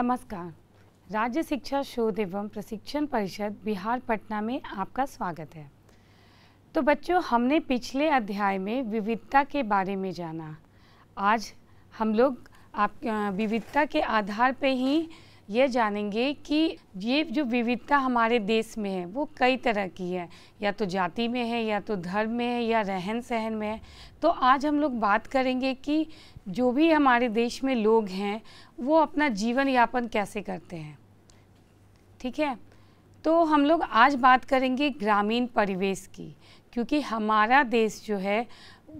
नमस्कार राज्य शिक्षा शोध एवं प्रशिक्षण परिषद बिहार पटना में आपका स्वागत है तो बच्चों हमने पिछले अध्याय में विविधता के बारे में जाना आज हम लोग आप विविधता के आधार पे ही ये जानेंगे कि ये जो विविधता हमारे देश में है वो कई तरह की है या तो जाति में है या तो धर्म में है या रहन सहन में है तो आज हम लोग बात करेंगे कि जो भी हमारे देश में लोग हैं वो अपना जीवन यापन कैसे करते हैं ठीक है तो हम लोग आज बात करेंगे ग्रामीण परिवेश की क्योंकि हमारा देश जो है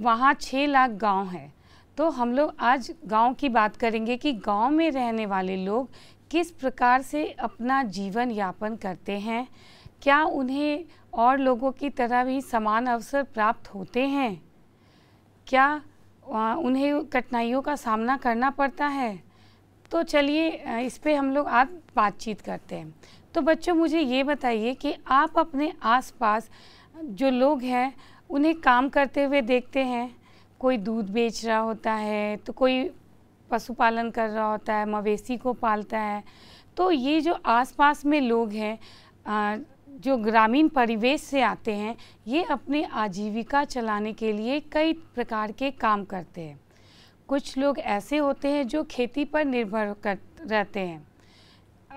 वहाँ छः लाख गांव है तो हम लोग आज गांव की बात करेंगे कि गांव में रहने वाले लोग किस प्रकार से अपना जीवन यापन करते हैं क्या उन्हें और लोगों की तरह भी समान अवसर प्राप्त होते हैं क्या उन्हें कठिनाइयों का सामना करना पड़ता है तो चलिए इस पर हम लोग आज बातचीत करते हैं तो बच्चों मुझे ये बताइए कि आप अपने आसपास जो लोग हैं उन्हें काम करते हुए देखते हैं कोई दूध बेच रहा होता है तो कोई पशुपालन कर रहा होता है मवेशी को पालता है तो ये जो आसपास में लोग हैं जो ग्रामीण परिवेश से आते हैं ये अपने आजीविका चलाने के लिए कई प्रकार के काम करते हैं कुछ लोग ऐसे होते हैं जो खेती पर निर्भर कर रहते हैं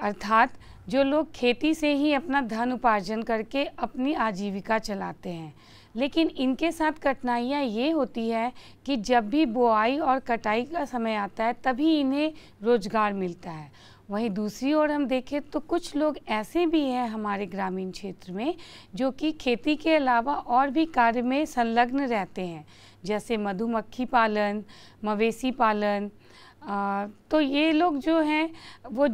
अर्थात जो लोग खेती से ही अपना धन उपार्जन करके अपनी आजीविका चलाते हैं लेकिन इनके साथ कठिनाइयाँ ये होती है कि जब भी बुआई और कटाई का समय आता है तभी इन्हें रोज़गार मिलता है वहीं दूसरी ओर हम देखें तो कुछ लोग ऐसे भी हैं हमारे ग्रामीण क्षेत्र में जो कि खेती के अलावा और भी कार्य में संलग्न रहते हैं जैसे मधुमक्खी पालन मवेशी पालन आ, तो ये लोग जो हैं वो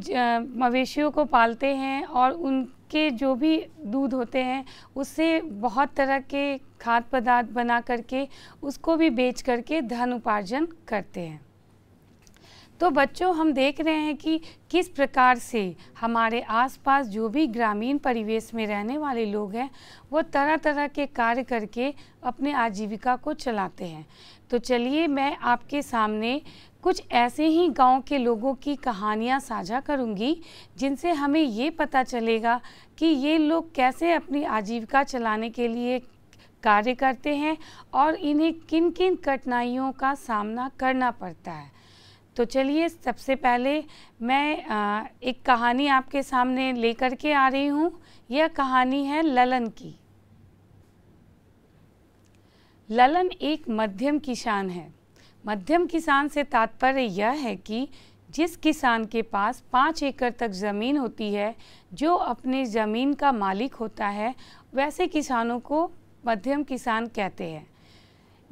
मवेशियों को पालते हैं और उन के जो भी दूध होते हैं उससे बहुत तरह के खाद्य पदार्थ बना करके उसको भी बेच करके धन उपार्जन करते हैं तो बच्चों हम देख रहे हैं कि किस प्रकार से हमारे आसपास जो भी ग्रामीण परिवेश में रहने वाले लोग हैं वो तरह तरह के कार्य करके अपने आजीविका को चलाते हैं तो चलिए मैं आपके सामने कुछ ऐसे ही गांव के लोगों की कहानियां साझा करूंगी जिनसे हमें ये पता चलेगा कि ये लोग कैसे अपनी आजीविका चलाने के लिए कार्य करते हैं और इन्हें किन किन कठिनाइयों का सामना करना पड़ता है तो चलिए सबसे पहले मैं एक कहानी आपके सामने लेकर के आ रही हूँ यह कहानी है ललन की ललन एक मध्यम किसान है मध्यम किसान से तात्पर्य यह है कि जिस किसान के पास पाँच एकड़ तक ज़मीन होती है जो अपने ज़मीन का मालिक होता है वैसे किसानों को मध्यम किसान कहते हैं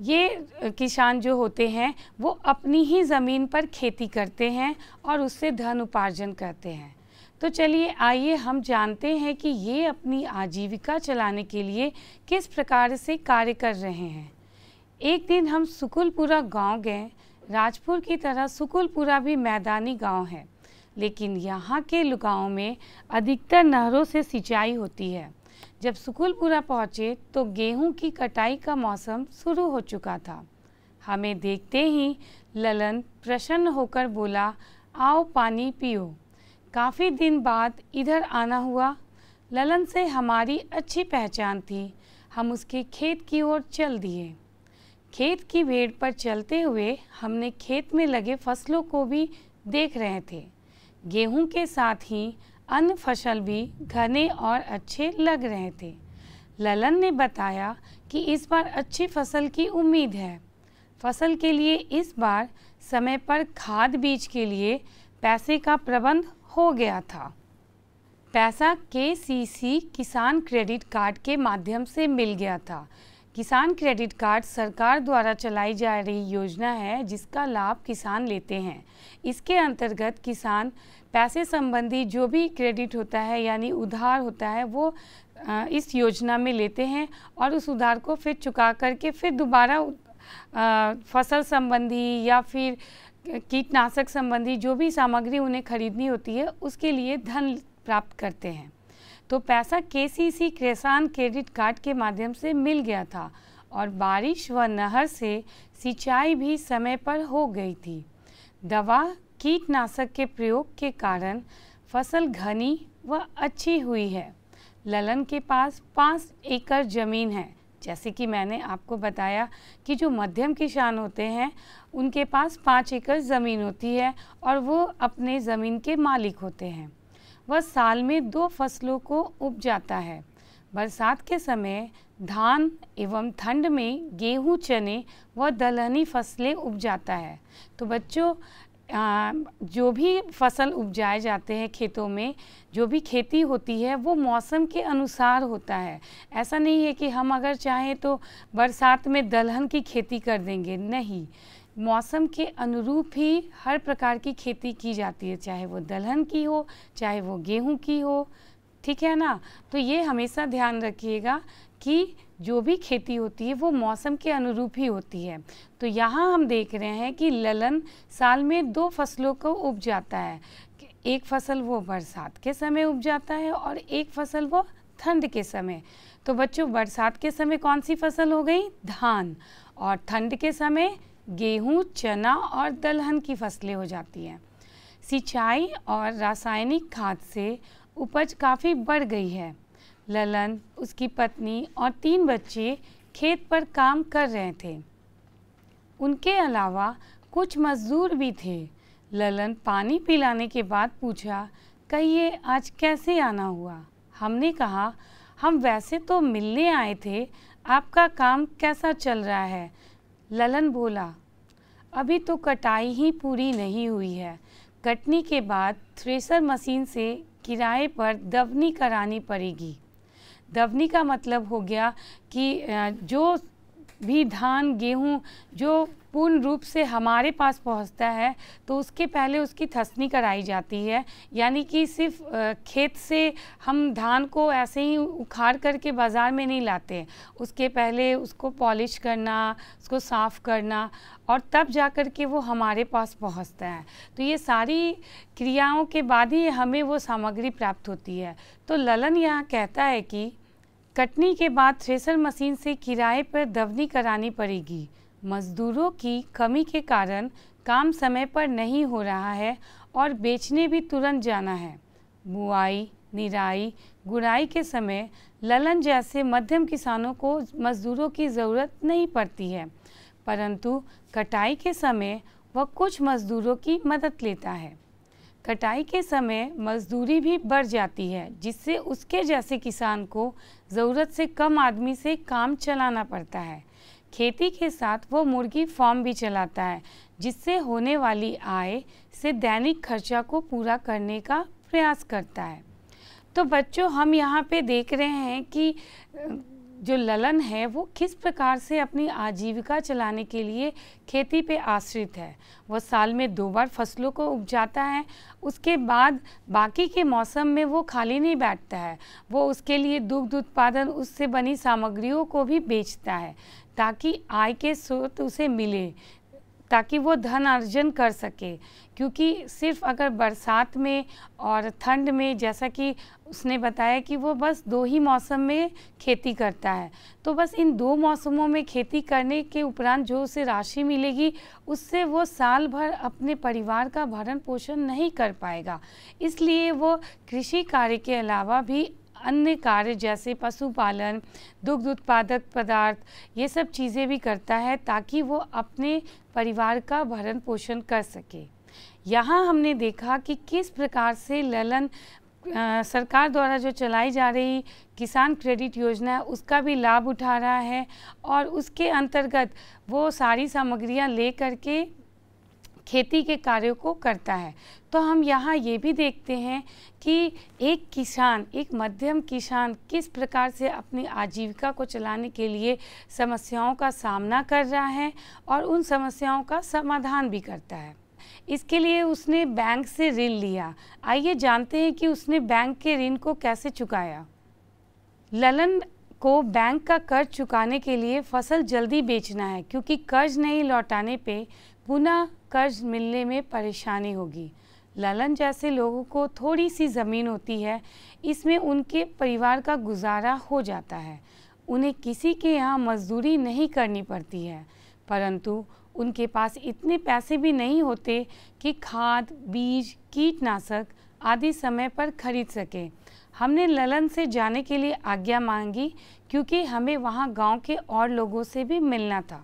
ये किसान जो होते हैं वो अपनी ही ज़मीन पर खेती करते हैं और उससे धन उपार्जन करते हैं तो चलिए आइए हम जानते हैं कि ये अपनी आजीविका चलाने के लिए किस प्रकार से कार्य कर रहे हैं एक दिन हम सुकुलपुरा गांव गए राजपुर की तरह सुकुलपुरा भी मैदानी गांव है लेकिन यहाँ के गाँव में अधिकतर नहरों से सिंचाई होती है जब सुकुलपुरा पहुँचे तो गेहूं की कटाई का मौसम शुरू हो चुका था हमें देखते ही ललन प्रसन्न होकर बोला आओ पानी पियो काफ़ी दिन बाद इधर आना हुआ ललन से हमारी अच्छी पहचान थी हम उसके खेत की ओर चल दिए खेत की भेड़ पर चलते हुए हमने खेत में लगे फसलों को भी देख रहे थे गेहूं के साथ ही अन्य फसल भी घने और अच्छे लग रहे थे ललन ने बताया कि इस बार अच्छी फसल की उम्मीद है फसल के लिए इस बार समय पर खाद बीज के लिए पैसे का प्रबंध हो गया था पैसा के सी सी किसान क्रेडिट कार्ड के माध्यम से मिल गया था किसान क्रेडिट कार्ड सरकार द्वारा चलाई जा रही योजना है जिसका लाभ किसान लेते हैं इसके अंतर्गत किसान पैसे संबंधी जो भी क्रेडिट होता है यानी उधार होता है वो इस योजना में लेते हैं और उस उधार को फिर चुका करके फिर दोबारा फसल संबंधी या फिर कीटनाशक संबंधी जो भी सामग्री उन्हें खरीदनी होती है उसके लिए धन प्राप्त करते हैं तो पैसा केसीसी किसान क्रेडिट कार्ड के माध्यम से मिल गया था और बारिश व नहर से सिंचाई भी समय पर हो गई थी दवा कीटनाशक के प्रयोग के कारण फसल घनी व अच्छी हुई है ललन के पास पाँच एकड़ ज़मीन है जैसे कि मैंने आपको बताया कि जो मध्यम किसान होते हैं उनके पास पाँच एकड़ ज़मीन होती है और वो अपने ज़मीन के मालिक होते हैं वह साल में दो फसलों को उपजाता है बरसात के समय धान एवं ठंड में गेहूं चने व दलहनी फसलें उपजाता है तो बच्चों जो भी फसल उपजाए जाते हैं खेतों में जो भी खेती होती है वो मौसम के अनुसार होता है ऐसा नहीं है कि हम अगर चाहें तो बरसात में दलहन की खेती कर देंगे नहीं मौसम के अनुरूप ही हर प्रकार की खेती की जाती है चाहे वो दलहन की हो चाहे वो गेहूं की हो ठीक है ना तो ये हमेशा ध्यान रखिएगा कि जो भी खेती होती है वो मौसम के अनुरूप ही होती है तो यहाँ हम देख रहे हैं कि ललन साल में दो फसलों को उप जाता है एक फसल वो बरसात के समय उप जाता है और एक फसल वो ठंड के समय तो बच्चों बरसात के समय कौन सी फसल हो गई धान और ठंड के समय गेहूं चना और दलहन की फसलें हो जाती हैं सिंचाई और रासायनिक खाद से उपज काफ़ी बढ़ गई है ललन उसकी पत्नी और तीन बच्चे खेत पर काम कर रहे थे उनके अलावा कुछ मज़दूर भी थे ललन पानी पिलाने के बाद पूछा कहिए आज कैसे आना हुआ हमने कहा हम वैसे तो मिलने आए थे आपका काम कैसा चल रहा है ललन बोला अभी तो कटाई ही पूरी नहीं हुई है कटनी के बाद थ्रेसर मशीन से किराए पर दवनी करानी पड़ेगी दवनी का मतलब हो गया कि जो भी धान गेहूं जो पूर्ण रूप से हमारे पास पहुंचता है तो उसके पहले उसकी थसनी कराई जाती है यानी कि सिर्फ खेत से हम धान को ऐसे ही उखाड़ करके बाज़ार में नहीं लाते उसके पहले उसको पॉलिश करना उसको साफ़ करना और तब जा कर के वो हमारे पास पहुंचता है तो ये सारी क्रियाओं के बाद ही हमें वो सामग्री प्राप्त होती है तो ललन यहाँ कहता है कि कटनी के बाद थ्रेसर मशीन से किराए पर दवनी करानी पड़ेगी मजदूरों की कमी के कारण काम समय पर नहीं हो रहा है और बेचने भी तुरंत जाना है बुआई निराई गुड़ाई के समय ललन जैसे मध्यम किसानों को मजदूरों की ज़रूरत नहीं पड़ती है परंतु कटाई के समय वह कुछ मजदूरों की मदद लेता है कटाई के समय मजदूरी भी बढ़ जाती है जिससे उसके जैसे किसान को ज़रूरत से कम आदमी से काम चलाना पड़ता है खेती के साथ वो मुर्गी फार्म भी चलाता है जिससे होने वाली आय से दैनिक खर्चा को पूरा करने का प्रयास करता है तो बच्चों हम यहाँ पे देख रहे हैं कि जो ललन है वो किस प्रकार से अपनी आजीविका चलाने के लिए खेती पे आश्रित है वह साल में दो बार फसलों को उपजाता है उसके बाद बाकी के मौसम में वो खाली नहीं बैठता है वो उसके लिए दुग्ध उत्पादन उससे बनी सामग्रियों को भी बेचता है ताकि आय के स्रोत उसे मिले ताकि वो धन अर्जन कर सके क्योंकि सिर्फ अगर बरसात में और ठंड में जैसा कि उसने बताया कि वो बस दो ही मौसम में खेती करता है तो बस इन दो मौसमों में खेती करने के उपरांत जो उसे राशि मिलेगी उससे वो साल भर अपने परिवार का भरण पोषण नहीं कर पाएगा इसलिए वो कृषि कार्य के अलावा भी अन्य कार्य जैसे पशुपालन दुग्ध उत्पादक पदार्थ ये सब चीज़ें भी करता है ताकि वो अपने परिवार का भरण पोषण कर सके यहाँ हमने देखा कि किस प्रकार से ललन आ, सरकार द्वारा जो चलाई जा रही किसान क्रेडिट योजना है उसका भी लाभ उठा रहा है और उसके अंतर्गत वो सारी सामग्रियाँ ले करके खेती के कार्यों को करता है तो हम यहाँ ये भी देखते हैं कि एक किसान एक मध्यम किसान किस प्रकार से अपनी आजीविका को चलाने के लिए समस्याओं का सामना कर रहा है और उन समस्याओं का समाधान भी करता है इसके लिए उसने बैंक से ऋण लिया आइए जानते हैं कि उसने बैंक के ऋण को कैसे चुकाया ललन को बैंक का कर्ज चुकाने के लिए फसल जल्दी बेचना है क्योंकि कर्ज नहीं लौटाने पे पुनः कर्ज मिलने में परेशानी होगी ललन जैसे लोगों को थोड़ी सी ज़मीन होती है इसमें उनके परिवार का गुजारा हो जाता है उन्हें किसी के यहाँ मजदूरी नहीं करनी पड़ती है परंतु उनके पास इतने पैसे भी नहीं होते कि खाद बीज कीटनाशक आदि समय पर खरीद सकें हमने ललन से जाने के लिए आज्ञा मांगी क्योंकि हमें वहाँ गांव के और लोगों से भी मिलना था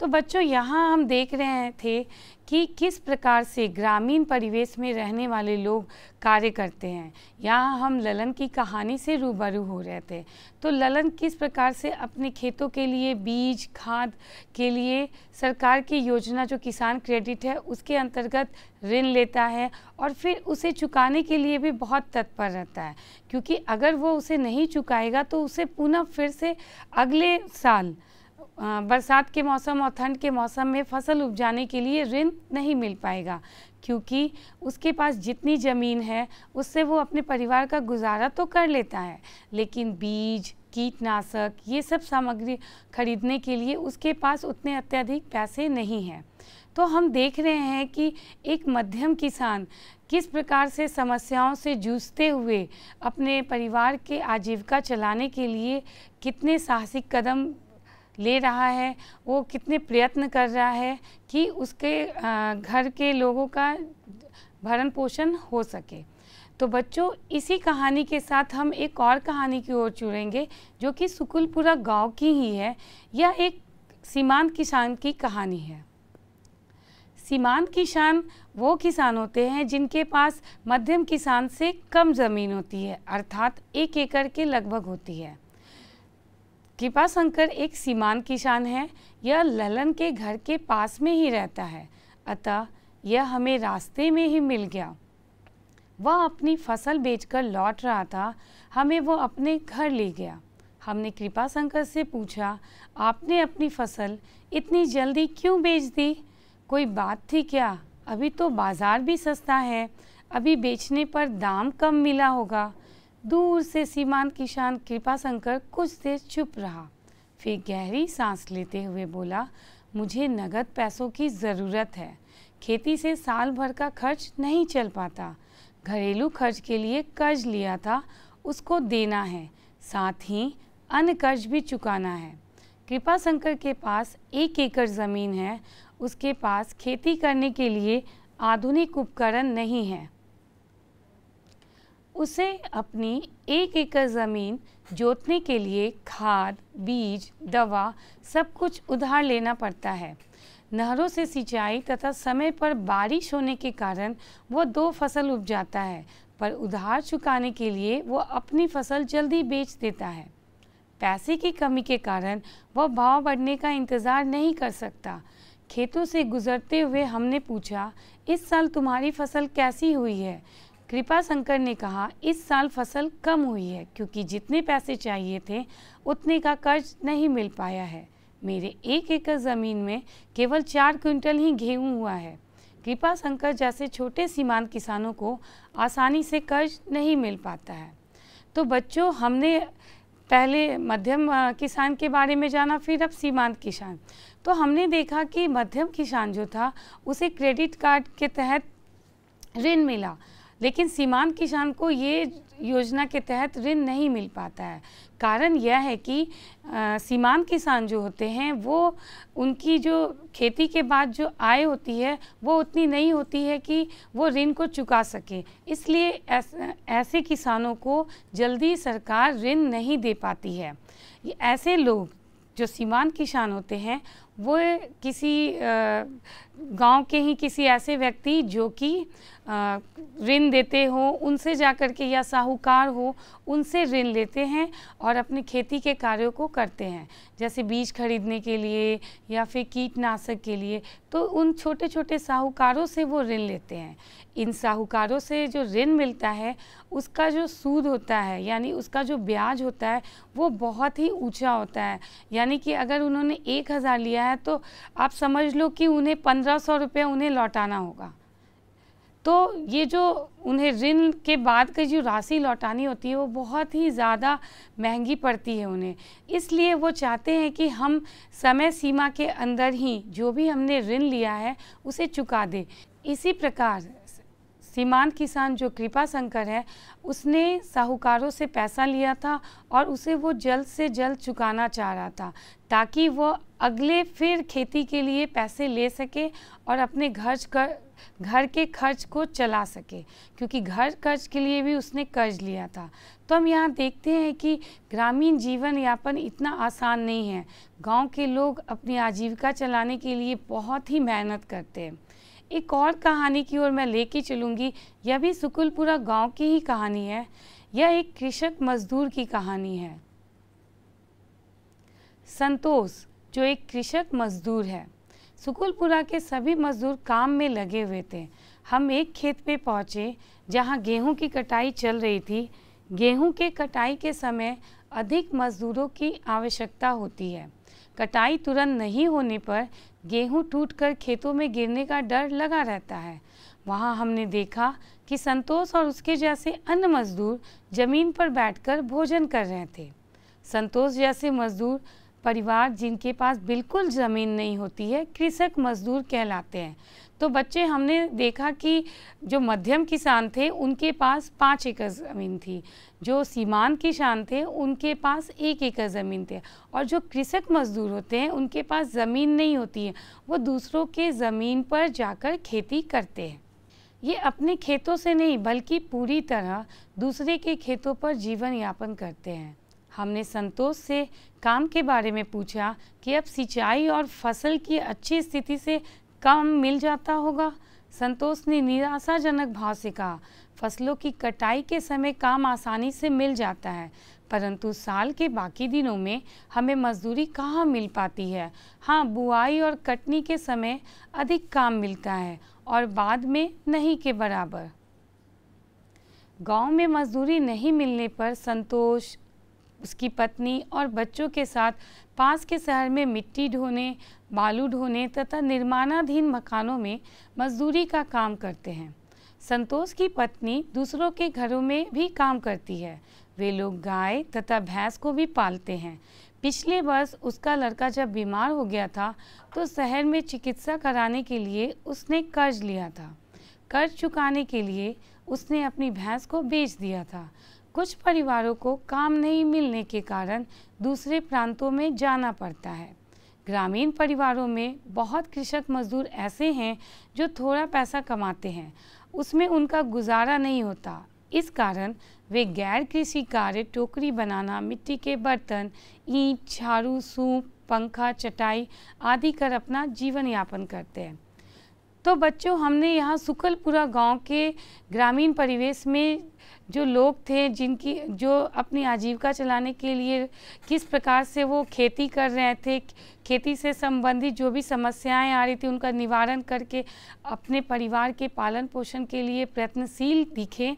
तो बच्चों यहाँ हम देख रहे हैं थे कि किस प्रकार से ग्रामीण परिवेश में रहने वाले लोग कार्य करते हैं यहाँ हम ललन की कहानी से रूबरू हो रहे थे तो ललन किस प्रकार से अपने खेतों के लिए बीज खाद के लिए सरकार की योजना जो किसान क्रेडिट है उसके अंतर्गत ऋण लेता है और फिर उसे चुकाने के लिए भी बहुत तत्पर रहता है क्योंकि अगर वो उसे नहीं चुकाएगा तो उसे पुनः फिर से अगले साल बरसात के मौसम और ठंड के मौसम में फसल उपजाने के लिए ऋण नहीं मिल पाएगा क्योंकि उसके पास जितनी ज़मीन है उससे वो अपने परिवार का गुजारा तो कर लेता है लेकिन बीज कीटनाशक ये सब सामग्री खरीदने के लिए उसके पास उतने अत्यधिक पैसे नहीं हैं तो हम देख रहे हैं कि एक मध्यम किसान किस प्रकार से समस्याओं से जूझते हुए अपने परिवार के आजीविका चलाने के लिए कितने साहसिक कदम ले रहा है वो कितने प्रयत्न कर रहा है कि उसके घर के लोगों का भरण पोषण हो सके तो बच्चों इसी कहानी के साथ हम एक और कहानी की ओर चुड़ेंगे जो कि सुकुलपुरा गांव की ही है यह एक सीमांत किसान की कहानी है सीमांत किसान वो किसान होते हैं जिनके पास मध्यम किसान से कम ज़मीन होती है अर्थात एक एकड़ के लगभग होती है कृपा शंकर एक सीमान किसान है यह ललन के घर के पास में ही रहता है अतः यह हमें रास्ते में ही मिल गया वह अपनी फसल बेचकर लौट रहा था हमें वो अपने घर ले गया हमने कृपा शंकर से पूछा आपने अपनी फसल इतनी जल्दी क्यों बेच दी कोई बात थी क्या अभी तो बाज़ार भी सस्ता है अभी बेचने पर दाम कम मिला होगा दूर से सीमांत किसान कृपा शंकर कुछ देर चुप रहा फिर गहरी सांस लेते हुए बोला मुझे नगद पैसों की ज़रूरत है खेती से साल भर का खर्च नहीं चल पाता घरेलू खर्च के लिए कर्ज लिया था उसको देना है साथ ही अन्य कर्ज भी चुकाना है कृपा शंकर के पास एक एकड़ ज़मीन है उसके पास खेती करने के लिए आधुनिक उपकरण नहीं है उसे अपनी एक एकड़ ज़मीन जोतने के लिए खाद बीज दवा सब कुछ उधार लेना पड़ता है नहरों से सिंचाई तथा समय पर बारिश होने के कारण वो दो फसल उप जाता है पर उधार चुकाने के लिए वो अपनी फसल जल्दी बेच देता है पैसे की कमी के कारण वह भाव बढ़ने का इंतज़ार नहीं कर सकता खेतों से गुजरते हुए हमने पूछा इस साल तुम्हारी फसल कैसी हुई है कृपा शंकर ने कहा इस साल फसल कम हुई है क्योंकि जितने पैसे चाहिए थे उतने का कर्ज नहीं मिल पाया है मेरे एक एकड़ ज़मीन में केवल चार क्विंटल ही गेहूँ हुआ है कृपा शंकर जैसे छोटे सीमांत किसानों को आसानी से कर्ज नहीं मिल पाता है तो बच्चों हमने पहले मध्यम किसान के बारे में जाना फिर अब सीमांत किसान तो हमने देखा कि मध्यम किसान जो था उसे क्रेडिट कार्ड के तहत ऋण मिला लेकिन सीमांत किसान को ये योजना के तहत ऋण नहीं मिल पाता है कारण यह है कि सीमांत किसान जो होते हैं वो उनकी जो खेती के बाद जो आय होती है वो उतनी नहीं होती है कि वो ऋण को चुका सके इसलिए ऐस, ऐसे किसानों को जल्दी सरकार ऋण नहीं दे पाती है ऐसे लोग जो सीमांत किसान होते हैं वो किसी गांव के ही किसी ऐसे व्यक्ति जो कि ऋण देते हो उनसे जा कर के या साहूकार हो उनसे ऋण लेते हैं और अपने खेती के कार्यों को करते हैं जैसे बीज खरीदने के लिए या फिर कीटनाशक के लिए तो उन छोटे छोटे साहूकारों से वो ऋण लेते हैं इन साहूकारों से जो ऋण मिलता है उसका जो सूद होता है यानी उसका जो ब्याज होता है वो बहुत ही ऊँचा होता है यानी कि अगर उन्होंने एक हज़ार लिया गया है तो आप समझ लो कि उन्हें पंद्रह सौ रुपया उन्हें लौटाना होगा तो ये जो उन्हें ऋण के बाद की जो राशि लौटानी होती है वो बहुत ही ज़्यादा महंगी पड़ती है उन्हें इसलिए वो चाहते हैं कि हम समय सीमा के अंदर ही जो भी हमने ऋण लिया है उसे चुका दें इसी प्रकार सीमांत किसान जो कृपा शंकर है उसने साहूकारों से पैसा लिया था और उसे वो जल्द से जल्द चुकाना चाह रहा था ताकि वो अगले फिर खेती के लिए पैसे ले सके और अपने घर कर घर के खर्च को चला सके क्योंकि घर कर्ज के लिए भी उसने कर्ज लिया था तो हम यहाँ देखते हैं कि ग्रामीण जीवन यापन इतना आसान नहीं है गांव के लोग अपनी आजीविका चलाने के लिए बहुत ही मेहनत करते हैं एक और कहानी की ओर मैं लेके चलूंगी यह भी सुकुलपुरा गांव की ही कहानी है यह एक कृषक मजदूर की कहानी है संतोष जो एक कृषक मजदूर है सुकुलपुरा के सभी मजदूर काम में लगे हुए थे हम एक खेत पे पहुँचे जहाँ गेहूं की कटाई चल रही थी गेहूं के कटाई के समय अधिक मजदूरों की आवश्यकता होती है कटाई तुरंत नहीं होने पर गेहूं टूटकर खेतों में गिरने का डर लगा रहता है वहां हमने देखा कि संतोष और उसके जैसे अन्य मजदूर जमीन पर बैठकर भोजन कर रहे थे संतोष जैसे मजदूर परिवार जिनके पास बिल्कुल ज़मीन नहीं होती है कृषक मजदूर कहलाते हैं तो बच्चे हमने देखा कि जो मध्यम किसान थे उनके पास पाँच एकड़ ज़मीन थी जो सीमान किसान थे उनके पास एक एकड़ ज़मीन थे और जो कृषक मजदूर होते हैं उनके पास ज़मीन नहीं होती है वो दूसरों के ज़मीन पर जाकर खेती करते हैं ये अपने खेतों से नहीं बल्कि पूरी तरह दूसरे के खेतों पर जीवन यापन करते हैं हमने संतोष से काम के बारे में पूछा कि अब सिंचाई और फसल की अच्छी स्थिति से काम मिल जाता होगा संतोष ने निराशाजनक भाव से कहा फसलों की कटाई के समय काम आसानी से मिल जाता है परंतु साल के बाकी दिनों में हमें मजदूरी कहाँ मिल पाती है हाँ बुआई और कटनी के समय अधिक काम मिलता है और बाद में नहीं के बराबर गांव में मजदूरी नहीं मिलने पर संतोष उसकी पत्नी और बच्चों के साथ पास के शहर में मिट्टी ढोने बालू ढोने तथा निर्माणाधीन मकानों में मजदूरी का काम करते हैं संतोष की पत्नी दूसरों के घरों में भी काम करती है वे लोग गाय तथा भैंस को भी पालते हैं पिछले वर्ष उसका लड़का जब बीमार हो गया था तो शहर में चिकित्सा कराने के लिए उसने कर्ज लिया था कर्ज चुकाने के लिए उसने अपनी भैंस को बेच दिया था कुछ परिवारों को काम नहीं मिलने के कारण दूसरे प्रांतों में जाना पड़ता है ग्रामीण परिवारों में बहुत कृषक मजदूर ऐसे हैं जो थोड़ा पैसा कमाते हैं उसमें उनका गुजारा नहीं होता इस कारण वे गैर कृषि कार्य टोकरी बनाना मिट्टी के बर्तन ईंट झाड़ू सूप पंखा चटाई आदि कर अपना जीवन यापन करते हैं तो बच्चों हमने यहाँ सुकलपुरा गांव के ग्रामीण परिवेश में जो लोग थे जिनकी जो अपनी आजीविका चलाने के लिए किस प्रकार से वो खेती कर रहे थे खेती से संबंधित जो भी समस्याएं आ रही थी उनका निवारण करके अपने परिवार के पालन पोषण के लिए प्रयत्नशील दिखे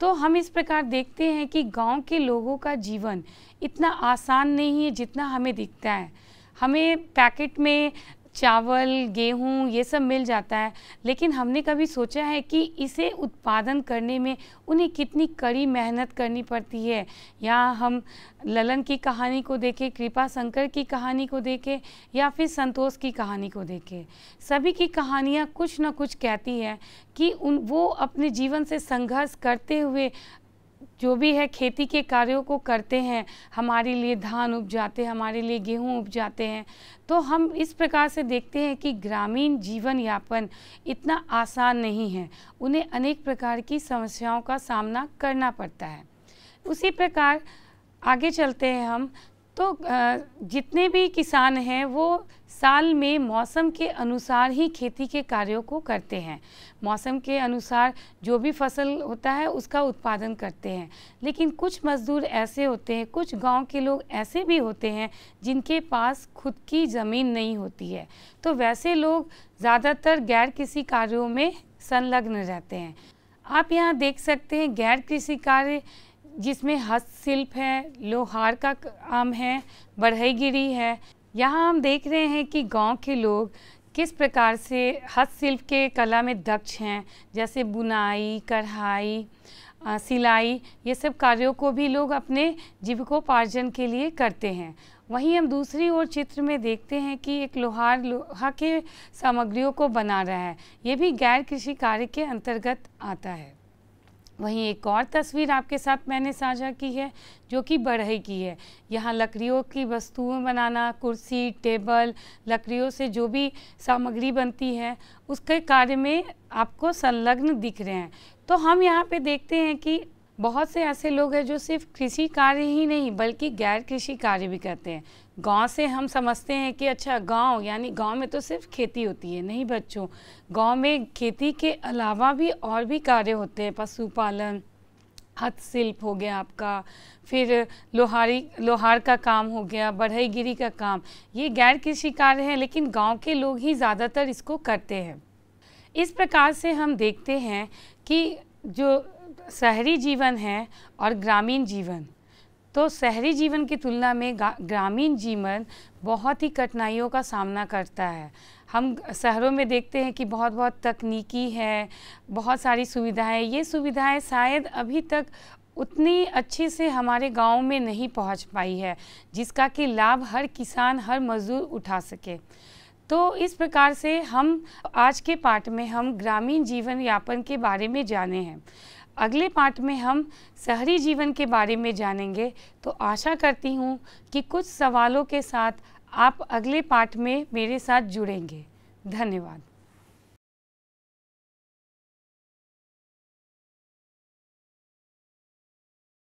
तो हम इस प्रकार देखते हैं कि गांव के लोगों का जीवन इतना आसान नहीं है जितना हमें दिखता है हमें पैकेट में चावल गेहूँ ये सब मिल जाता है लेकिन हमने कभी सोचा है कि इसे उत्पादन करने में उन्हें कितनी कड़ी मेहनत करनी पड़ती है या हम ललन की कहानी को देखें कृपा शंकर की कहानी को देखें या फिर संतोष की कहानी को देखें सभी की कहानियाँ कुछ ना कुछ कहती है कि उन वो अपने जीवन से संघर्ष करते हुए जो भी है खेती के कार्यों को करते हैं हमारे लिए धान उपजाते हैं हमारे लिए गेहूं उपजाते हैं तो हम इस प्रकार से देखते हैं कि ग्रामीण जीवन यापन इतना आसान नहीं है उन्हें अनेक प्रकार की समस्याओं का सामना करना पड़ता है उसी प्रकार आगे चलते हैं हम तो जितने भी किसान हैं वो साल में मौसम के अनुसार ही खेती के कार्यों को करते हैं मौसम के अनुसार जो भी फसल होता है उसका उत्पादन करते हैं लेकिन कुछ मज़दूर ऐसे होते हैं कुछ गांव के लोग ऐसे भी होते हैं जिनके पास खुद की ज़मीन नहीं होती है तो वैसे लोग ज़्यादातर गैर किसी कार्यों में संलग्न रहते हैं आप यहाँ देख सकते हैं गैर कृषि कार्य जिसमें हस्तशिल्प है लोहार का काम है बढ़ईगिरी है यहाँ हम देख रहे हैं कि गांव के लोग किस प्रकार से हस्तशिल्प के कला में दक्ष हैं जैसे बुनाई कढ़ाई सिलाई ये सब कार्यों को भी लोग अपने जीविकोपार्जन के लिए करते हैं वहीं हम दूसरी ओर चित्र में देखते हैं कि एक लोहार लोहा के सामग्रियों को बना रहा है ये भी गैर कृषि कार्य के अंतर्गत आता है वहीं एक और तस्वीर आपके साथ मैंने साझा की है जो कि बढ़ई की है यहाँ लकड़ियों की वस्तुएं बनाना कुर्सी टेबल लकड़ियों से जो भी सामग्री बनती है उसके कार्य में आपको संलग्न दिख रहे हैं तो हम यहाँ पे देखते हैं कि बहुत से ऐसे लोग हैं जो सिर्फ कृषि कार्य ही नहीं बल्कि गैर कृषि कार्य भी करते हैं गांव से हम समझते हैं कि अच्छा गांव यानी गांव में तो सिर्फ खेती होती है नहीं बच्चों गांव में खेती के अलावा भी और भी कार्य होते हैं पशुपालन हस्तशिल्प हो गया आपका फिर लोहारी लोहार का काम हो गया बढ़ईगिरी का काम ये गैर कृषि कार्य है लेकिन गांव के लोग ही ज़्यादातर इसको करते हैं इस प्रकार से हम देखते हैं कि जो शहरी जीवन है और ग्रामीण जीवन तो शहरी जीवन की तुलना में ग्रामीण जीवन बहुत ही कठिनाइयों का सामना करता है हम शहरों में देखते हैं कि बहुत बहुत तकनीकी है बहुत सारी सुविधाएं ये सुविधाएं शायद अभी तक उतनी अच्छे से हमारे गांव में नहीं पहुंच पाई है जिसका कि लाभ हर किसान हर मजदूर उठा सके तो इस प्रकार से हम आज के पाठ में हम ग्रामीण जीवन यापन के बारे में जाने हैं अगले पार्ट में हम शहरी जीवन के बारे में जानेंगे तो आशा करती हूँ कि कुछ सवालों के साथ आप अगले पार्ट में मेरे साथ जुड़ेंगे धन्यवाद